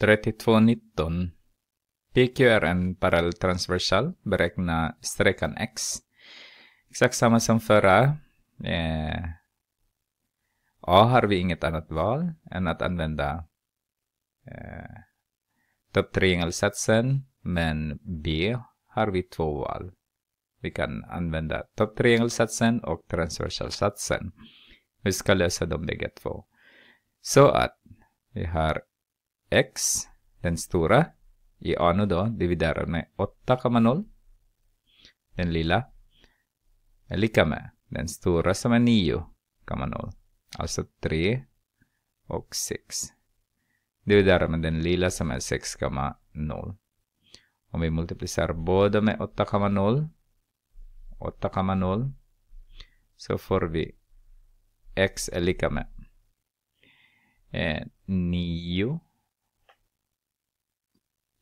32.19 PQ är en parallelltransversal. Beräkna sträckan X. Exakt samma som förra. Eh, A har vi inget annat val än att använda eh, topptriangelsatsen. Men B har vi två val. Vi kan använda topptriangelsatsen och transversalsatsen. Vi ska lösa de bägge två. Så att vi har x, den stora, i ano då dividerar med 8,0. Den lilla är lika med den stora som är 9,0. Alltså 3 och 6. Dividerar med den lilla som är 6,0. Om vi multiplicerar båda med 8,0. 8,0. Så får vi x är lika med eh, 9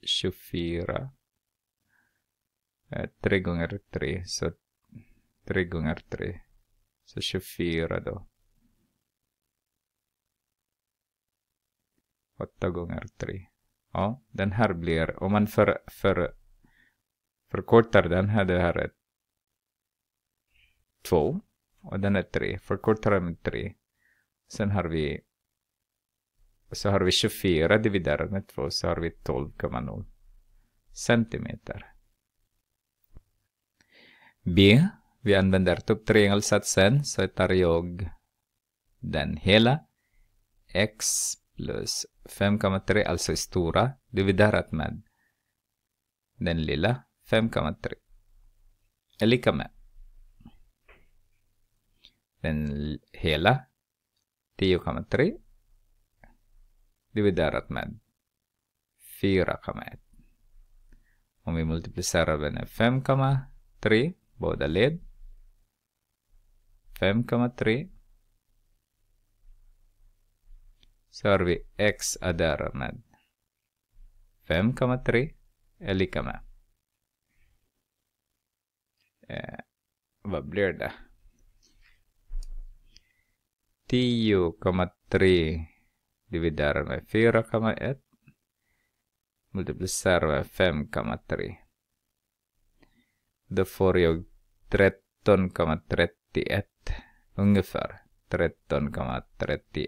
24. Eh, tre gånger tre så tre gånger tre Så 24 då. åtta gånger tre Ja, den här blir, om man för, för, förkortar den här, det här är två och den är tre Förkortar den med tre Sen har vi så har vi 24 dividerat med 2 så har vi 12,0 cm. B. Vi använder tupptriangelsatsen så tar jag den hela. X plus 5,3 alltså stora dividerat med den lilla 5,3 är lika med den hela 10,3 dividerat med 4,1. Om vi multiplicerar den med 5,3, båda led. 5,3. Så har vi x adderar med 5,3 är lika med. Eh, vad blir det? 10,3 dividerar med 4,1 multiplicerar med 5,3 då får jag 13,31 ungefär 13,31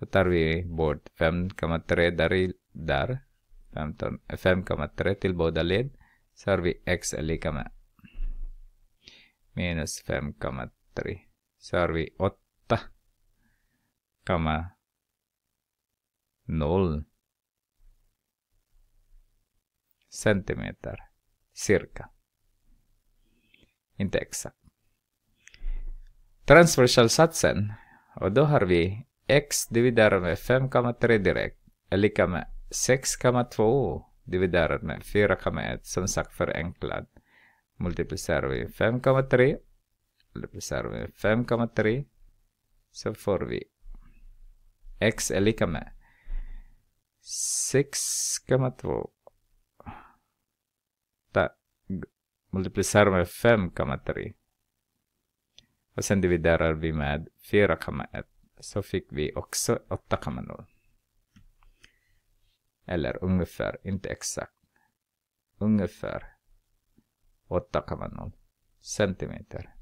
så tar vi bort 5,3 där, där 5,3 till båda led så har vi x är lika med minus 5,3 så har vi 8,3 0 centimeter cirka. Inte exakt. Transversalsatsen, och då har vi x dividerat med 5,3 direkt är lika med 6,2 dividerat med 4,1 som sagt förenklad. Multiplicerar vi 5,3 multiplicerar vi 5,3 så får vi x är lika med 6,2. Där. Multiplicerar med 5,3. Och sen dividerar vi med 4,1. Så fick vi också 8,0. Eller ungefär, inte exakt. Ungefär 8,0 centimeter.